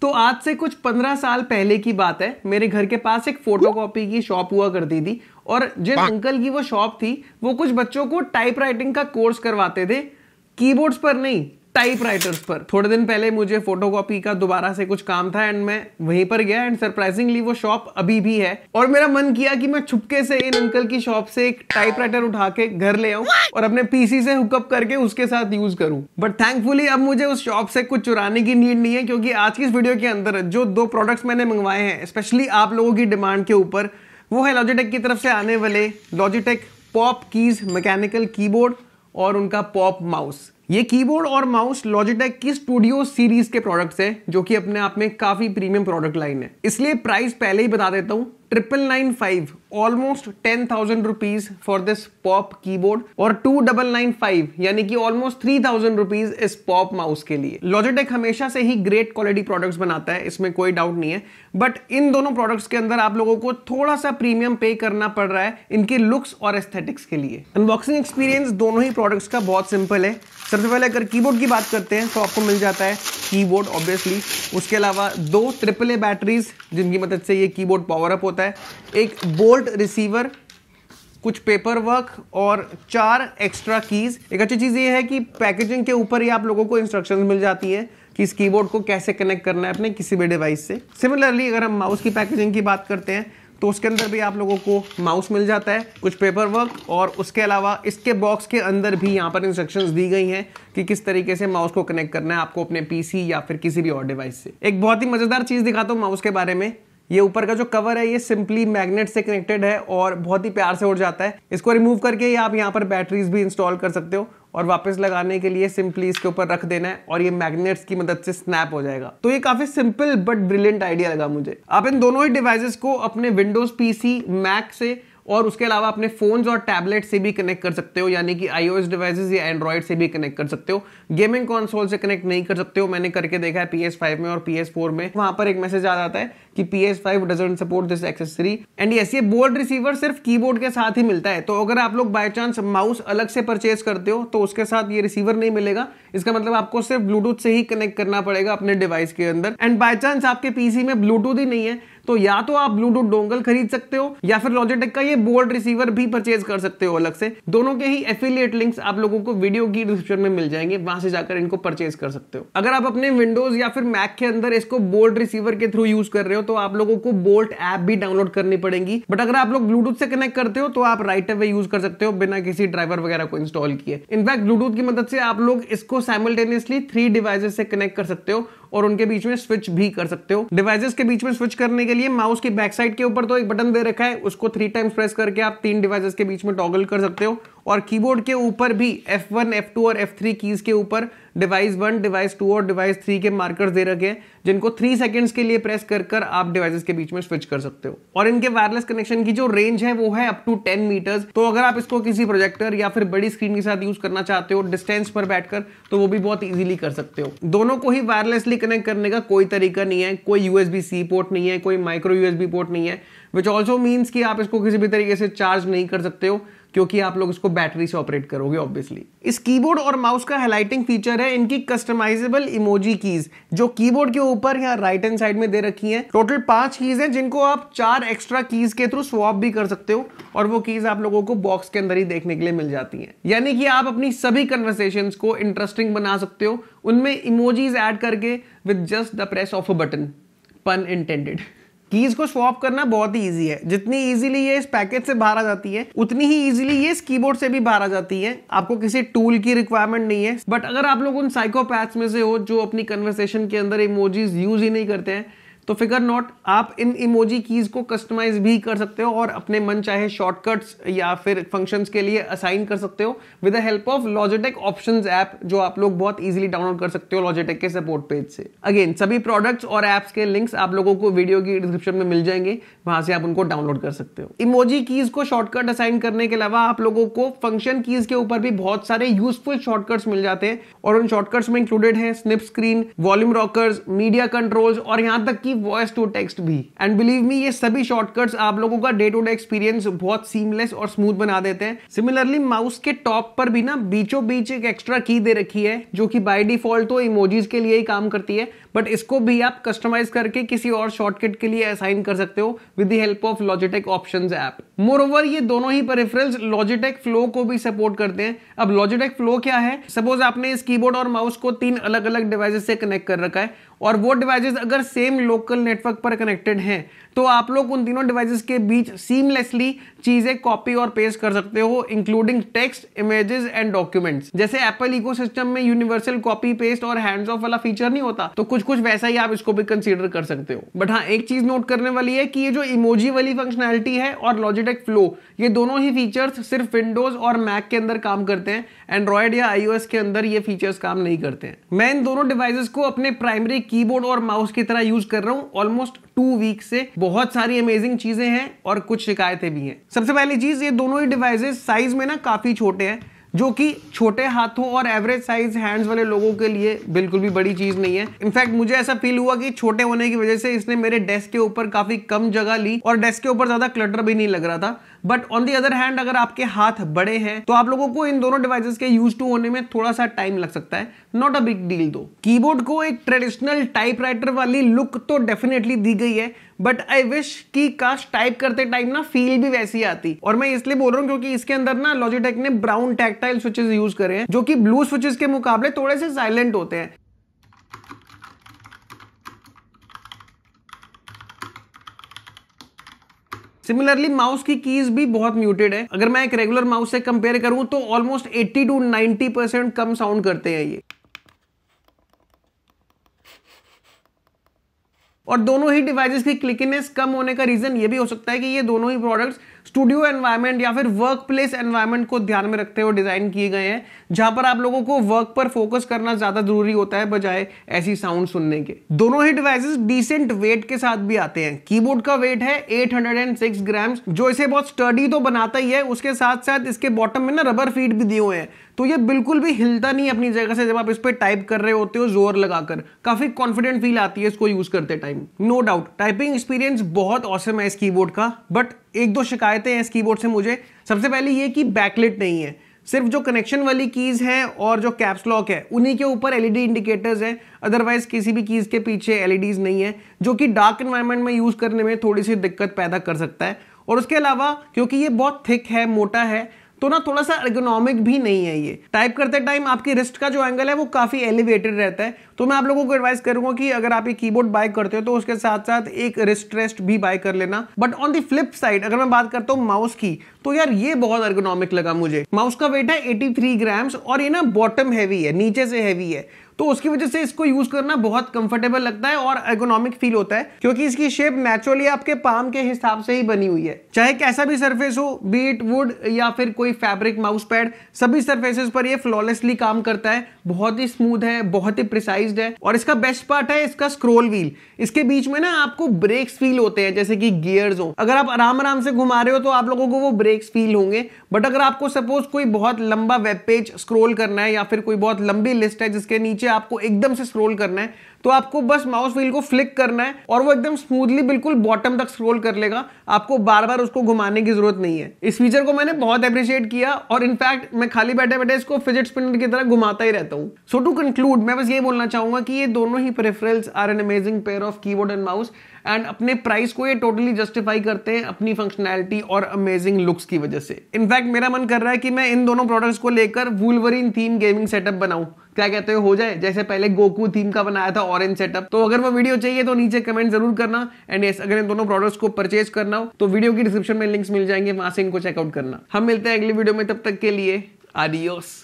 तो आज से कुछ पंद्रह साल पहले की बात है मेरे घर के पास एक फोटोकॉपी की शॉप हुआ करती थी और जिन अंकल की वो शॉप थी वो कुछ बच्चों को टाइपराइटिंग का कोर्स करवाते थे कीबोर्ड्स पर नहीं टाइप राइटर्स पर थोड़े दिन पहले मुझे फोटोकॉपी का दोबारा से कुछ काम था एंड मैं वहीं पर गया एंड सरप्राइजिंगली वो शॉप अभी भी है और मेरा मन किया कि मैं छुपके से इन अंकल की शॉप से एक टाइपराइटर उठा के घर ले आऊं और अपने पीसी से हुकअप करके उसके साथ यूज करूं बट थैंकफुली अब मुझे उस शॉप से कुछ चुराने की नीड नहीं है क्योंकि आज की इस वीडियो के अंदर जो दो प्रोडक्ट्स मैंने मंगवाए हैं स्पेशली आप लोगों की डिमांड के ऊपर वो है लॉजिटेक की तरफ से आने वाले Logitech pop keys mechanical keyboard और उनका पॉप माउस ये कीबोर्ड और माउस लॉजिटेक की स्टूडियो सीरीज के प्रोडक्ट्स हैं जो कि अपने आप में काफी प्रीमियम प्रोडक्ट लाइन है इसलिए प्राइस पहले ही बता देता हूं triple nine five almost ten thousand rupees for this pop keyboard और टू डबल नाइन फाइव यानी कि ऑलमोस्ट थ्री थाउजेंड रुपीज इस पॉप माउस के लिए लॉजिटेक हमेशा से ही ग्रेट क्वालिटी प्रोडक्ट्स बनाता है इसमें कोई डाउट नहीं है बट इन दोनों प्रोडक्ट्स के अंदर आप लोगों को थोड़ा सा प्रीमियम पे करना पड़ रहा है इनके लुक्स और एस्थेटिक्स के लिए अनबॉक्सिंग एक्सपीरियंस दोनों ही प्रोडक्ट्स का बहुत सिंपल है सबसे पहले अगर कीबोर्ड की बात करते हैं तो आपको मिल जाता है कीबोर्ड ऑब्वियसली उसके अलावा दो ट्रिपल ए बैटरीज जिनकी मदद से ये कीबोर्ड पावर अप होता है होता है एक बोल्ट रिसीवर कुछ पेपर वर्क और चार एक्स्ट्रा कीज एक अच्छी चीज़ ये है कि पैकेजिंग के ऊपर ही आप लोगों को इंस्ट्रक्शंस मिल जाती है कि इस कीबोर्ड को कैसे कनेक्ट करना है अपने किसी भी डिवाइस से सिमिलरली अगर हम माउस की पैकेजिंग की बात करते हैं तो उसके अंदर भी आप लोगों को माउस मिल जाता है कुछ पेपर वर्क और उसके अलावा इसके बॉक्स के अंदर भी यहाँ पर इंस्ट्रक्शन दी गई हैं कि किस तरीके से माउस को कनेक्ट करना है आपको अपने पीसी या फिर किसी भी और डिवाइस से एक बहुत ही मज़ेदार चीज़ दिखाता हूँ माउस के बारे में ये ऊपर का जो कवर है ये सिंपली मैग्नेट से कनेक्टेड है और बहुत ही प्यार से उड़ जाता है इसको रिमूव करके आप यहाँ पर बैटरीज भी इंस्टॉल कर सकते हो और वापस लगाने के लिए सिंपली इसके ऊपर रख देना है और ये मैग्नेट्स की मदद से स्नैप हो जाएगा तो ये काफी सिंपल बट ब्रिलियंट आइडिया लगा मुझे आप इन दोनों ही डिवाइसेस को अपने विंडोज पीसी मैक से और उसके अलावा अपने फोन्स और टैबलेट से भी कनेक्ट कर सकते हो यानी कि आईओएस डिवाइसेस या एंड्रॉइड से भी कनेक्ट कर सकते हो गेमिंग कॉन्सोल से कनेक्ट नहीं कर सकते हो मैंने करके देखा है पीएस में और पीएस में वहां पर एक मैसेज आ जाता है कि P S five doesn't support this accessory and yes ये बोर्ड रिसीवर सिर्फ बोर्ड के साथ ही मिलता है तो अगर आप लोग बाई चांस माउस अलग से परचेज करते हो तो उसके साथ ये रिसीवर नहीं मिलेगा इसका मतलब आपको सिर्फ ब्लूटूथ से ही कनेक्ट करना पड़ेगा अपने डिवाइस के अंदर एंड बाय चांस आपके पीसी में ब्लूटूथ ही नहीं है तो या तो आप ब्लूटूथ डोंगल खरीद सकते हो या फिर लॉजिटेक का ये बोर्ड रिसीवर भी परचेज कर सकते हो अलग से दोनों के ही एफिलियट लिंक्स आप लोगों को वीडियो की डिस्क्रिप्शन में मिल जाएंगे वहां से जाकर इनको परचेज कर सकते हो अगर आप अपने विंडोज या फिर मैक के अंदर इसको बोल्ट रिसीवर के थ्रू यूज कर रहे हो तो आप लोगों को बोल्ट ऐप भी डाउनलोड करनी पड़ेगी बट अगर आप लोग ब्लूटूथ से कनेक्ट करते हो तो आप राइट अवे यूज कर सकते हो बिना किसी ड्राइवर वगैरह को इंस्टॉल किए इनफैक्ट ब्लूटूथ की मदद से आप लोग इसको साइमल्टेनियसली थ्री डिवाइसेस से कनेक्ट कर सकते हो और उनके बीच में स्विच भी कर सकते हो डिवाइसेस के बीच में स्विच करने के लिए माउस की बैक साइड के ऊपर तो एक बटन दे रखा है उसको थ्री टाइम्स प्रेस करके आप तीन डिवाइसेस के बीच में टॉगल कर सकते हो और कीबोर्ड के ऊपर भी F1, F2 और F3 कीज़ के ऊपर डिवाइस वन डिवाइस टू और डिवाइस थ्री के मार्कर्स दे रखे हैं जिनको थ्री सेकेंड्स के लिए प्रेस कर कर आप डिवाइसेस के बीच में स्विच कर सकते हो और इनके वायरलेस कनेक्शन की जो रेंज है वो है अप टू टेन मीटर्स तो अगर आप इसको किसी प्रोजेक्टर या फिर बड़ी स्क्रीन के साथ यूज करना चाहते हो डिस्टेंस पर बैठकर तो वो भी बहुत ईजिली कर सकते हो दोनों को ही वायरलेसली कनेक्ट करने का कोई तरीका नहीं है कोई यूएसबी सी पोर्ट नहीं है कोई माइक्रो यूएसबी पोर्ट नहीं है विच ऑल्सो मीन्स कि आप इसको किसी भी तरीके से चार्ज नहीं कर सकते हो क्योंकि आप लोग इसको बैटरी से ऑपरेट करोगे ऑब्वियसली इस कीबोर्ड और माउस का हाईलाइटिंग फीचर है इनकी कस्टमाइजेबल इमोजी कीज जो कीबोर्ड के ऊपर या राइट हैंड साइड में दे रखी है टोटल पांच कीज है जिनको आप चार एक्स्ट्रा कीज के थ्रू स्वॉप भी कर सकते हो और वो कीज आप लोगों को बॉक्स के अंदर ही देखने के लिए मिल जाती है यानी कि आप अपनी सभी कन्वर्सेशन को इंटरेस्टिंग बना सकते हो उनमें इमोजीज एड करके with just the press of a button pun intended keys को स्वॉप करना बहुत ही ईजी है जितनी इजीली ये इस पैकेज से बाहर आ जाती है उतनी ही ईजिली ये इस कीबोर्ड से भी बाहर आ जाती है आपको किसी टूल की रिक्वायरमेंट नहीं है बट अगर आप लोग उन साइकोपैथ्स में से हो जो अपनी कन्वर्सेशन के अंदर इमोजीज यूज ही नहीं करते हैं तो फिगर नॉट आप इन इमोजी कीज़ को कस्टमाइज भी कर सकते हो और अपने मन चाहे शॉर्टकट्स या फिर फंक्शंस के लिए असाइन कर सकते हो with the help of Logitech options app जो आप लोग बहुत इजीली डाउनलोड कर सकते हो लॉजिटेक के सपोर्ट पेज से अगेन सभी प्रोडक्ट्स और एप्स के लिंक्स आप लोगों को वीडियो की डिस्क्रिप्शन में मिल जाएंगे वहां से आप उनको डाउनलोड कर सकते हो इमोजी कीज को शॉर्टकट असाइन करने के अलावा आप लोगों को फंक्शन कीज के ऊपर भी बहुत सारे यूजफुल शॉर्टकट्स मिल जाते हैं और उन शॉर्टकट्स में इंक्लूडेड है snip screen volume rockers media controls और यहां तक की वॉइस टू टेक्स्ट भी एंड बिलीव मी ये सभी शॉर्टकट्स आप लोगों का डे टू डे एक्सपीरियंस बहुत सीमलेस और स्मूथ बना देते हैं सिमिलरली माउस के टॉप पर भी ना बीचों बीच एक एक्स्ट्रा की दे रखी है जो कि बाय डिफॉल्ट तो इमोजीज के लिए ही काम करती है बट इसको भी आप कस्टमाइज करके किसी और शॉर्टकट के लिए असाइन कर सकते हो with help of Logitech option app moreover ये दोनों ही परिफरेंस लॉजिटेक फ्लो को भी सपोर्ट करते हैं अब लॉजिटेक फ्लो क्या है सपोज आपने इस कीबोर्ड और माउस को तीन अलग अलग डिवाइसेस से कनेक्ट कर रखा है और वो डिवाइसेस अगर सेम लोकल नेटवर्क पर कनेक्टेड हैं तो आप लोग उन तीनों डिवाइसेस के बीच सीमलेसली चीजें कॉपी और पेस्ट कर सकते हो including text images and documents जैसे एप्पल इकोसिस्टम में यूनिवर्सल कॉपी पेस्ट और हैंड्स ऑफ वाला फीचर नहीं होता तो कुछ कुछ वैसा ही आप इसको भी कंसिडर कर सकते हो बट हाँ एक चीज नोट करने वाली है कि ये जो इमोजी वाली फंक्शनैलिटी है और लॉजिटेक फ्लो ये दोनों ही फीचर्स सिर्फ विंडोज और मैक के अंदर काम करते हैं एंड्रॉयड या आईओएस के अंदर ये फीचर्स काम नहीं करते हैं मैं इन दोनों डिवाइसेस को अपने प्राइमरी कीबोर्ड और माउस की तरह यूज कर रहा हूँ ऑलमोस्ट टू वीक से बहुत बहुत सारी अमेजिंग चीजें हैं और कुछ शिकायतें भी हैं सबसे पहली चीज ये दोनों ही डिवाइसेस साइज में ना काफी छोटे हैं जो कि छोटे हाथों और एवरेज साइज हैंड्स वाले लोगों के लिए बिल्कुल भी बड़ी चीज नहीं है इनफैक्ट मुझे ऐसा फील हुआ कि छोटे होने की वजह से इसने मेरे डेस्क के ऊपर काफी कम जगह ली और डेस्क के ऊपर ज्यादा क्लटर भी नहीं लग रहा था but on the other hand अगर आपके हाथ बड़े हैं तो आप लोगों को इन दोनों डिवाइसेस के यूज टू होने में थोड़ा सा टाइम लग सकता है नॉट अ बिग डील दो कीबोर्ड को एक ट्रेडिशनल टाइपराइटर वाली लुक तो डेफिनेटली दी गई है बट आई विश कि काश टाइप करते टाइम ना फील भी वैसी आती और मैं इसलिए बोल रहा हूँ क्योंकि इसके अंदर ना लॉजिटेक ने ब्राउन टैक्टाइल स्विचेस यूज करे हैं जो कि ब्लू स्विचेस के मुकाबले थोड़े से साइलेंट होते हैं सिमिलरली माउस की कीज भी बहुत म्यूटेड है अगर मैं एक रेगुलर माउस से कंपेयर करूं तो ऑलमोस्ट 80 टू 90 परसेंट कम साउंड करते हैं ये और दोनों ही डिवाइसेस की क्लिकिनेस कम होने का रीजन ये भी हो सकता है कि ये दोनों ही प्रोडक्ट्स स्टूडियो एनवायरनमेंट या फिर वर्क प्लेस एनवायरमेंट को ध्यान में रखते हुए डिज़ाइन किए गए हैं जहां पर आप लोगों को वर्क पर फोकस करना ज़्यादा ज़रूरी होता है बजाय ऐसी साउंड सुनने के दोनों ही डिवाइसेस डिसेंट वेट के साथ भी आते हैं कीबोर्ड का वेट है 806 हंड्रेड ग्राम्स जो इसे बहुत स्टडी तो बनाता ही है उसके साथ साथ इसके बॉटम में ना रबर फीट भी दिए हुए हैं तो ये बिल्कुल भी हिलता नहीं अपनी जगह से जब आप इस पर टाइप कर रहे होते हो जोर लगाकर काफी कॉन्फिडेंट फील आती है इसको यूज करते time no doubt typing experience बहुत औसम है इस कीबोर्ड का बट एक दो शिकायतें हैं इस कीबोर्ड से मुझे सबसे पहले ये कि बैकलिट नहीं है सिर्फ जो कनेक्शन वाली कीज़ हैं और जो कैप्स लॉक है उन्हीं के ऊपर एलईडी इंडिकेटर्स हैं अदरवाइज किसी भी कीज़ के पीछे एलईडीज़ नहीं है जो कि डार्क इन्वायरमेंट में यूज़ करने में थोड़ी सी दिक्कत पैदा कर सकता है और उसके अलावा क्योंकि ये बहुत थिक है मोटा है तो ना थोड़ा सा इकोनॉमिक भी नहीं है ये टाइप करते टाइम आपकी रिस्ट का जो एंगल है वो काफ़ी एलिवेटेड रहता है तो मैं आप लोगों को एडवाइस करूंगा कि अगर आप ये कीबोर्ड बाय करते हो तो उसके साथ साथ एक रिस्ट रेस्ट भी बाय कर लेना but on the flip side अगर मैं बात करता हूँ माउस की तो यार ये बहुत अर्गोनॉमिक लगा मुझे माउस का वेट है एटी ग्राम्स और ये ना बॉटम हैवी है नीचे से हैवी है तो उसकी वजह से इसको यूज करना बहुत कंफर्टेबल लगता है और इकोनॉमिक फील होता है क्योंकि इसकी शेप नेचुरली आपके पाम के हिसाब से ही बनी हुई है चाहे कैसा भी सरफेस हो बीट वुड या फिर कोई फैब्रिक माउस पैड सभी सरफेसेस पर ये फ्लॉलेसली काम करता है बहुत ही स्मूथ है बहुत ही प्रिसाइज है और इसका बेस्ट पार्ट है इसका स्क्रोल व्हील इसके बीच में ना आपको ब्रेक्स फील होते हैं जैसे कि गियर्स हो अगर आप आराम आराम से घुमा रहे हो तो आप लोगों को वो ब्रेक्स फील होंगे बट अगर आपको सपोज कोई बहुत लंबा वेब पेज स्क्रोल करना है या फिर कोई बहुत लंबी लिस्ट है जिसके नीचे आपको एकदम से स्क्रोल करना है तो आपको बस माउस व्हील को फ्लिक करना है और वो एकदम स्मूथली बिल्कुल बॉटम तक स्क्रोल कर लेगा आपको बार बार उसको घुमाने की जरूरत नहीं है इस फीचर को मैंने बहुत अप्रिशिएट किया और इनफैक्ट मैं खाली बैठे बैठे इसको फिजिट स्पिनर की तरह घुमाता ही रहता हूँ सो टू कंक्लूड मैं बस ये बोलना चाहूंगा कि ये दोनों ही preference are an amazing pair of key and mouse and अपने प्राइस को ये टोटली जस्टिफाई करते हैं अपनी फंक्शनैलिटी और अमेजिंग लुक्स की वजह से इनफैक्ट मेरा मन कर रहा है कि मैं इन दोनों प्रोडक्ट्स को लेकर वूलवरिन थीम गेमिंग सेटअप बनाऊँ क्या कहते हो हो जाए जैसे पहले गोकू थीम का बनाया था ऑरेंज सेटअप तो अगर वो वीडियो चाहिए तो नीचे कमेंट जरूर करना एंड यस अगर इन दोनों प्रोडक्ट्स को परचेज करना हो तो वीडियो की डिस्क्रिप्शन में लिंक्स मिल जाएंगे वहां से इनको चेकआउट करना हम मिलते हैं अगली वीडियो में तब तक के लिए आडियोस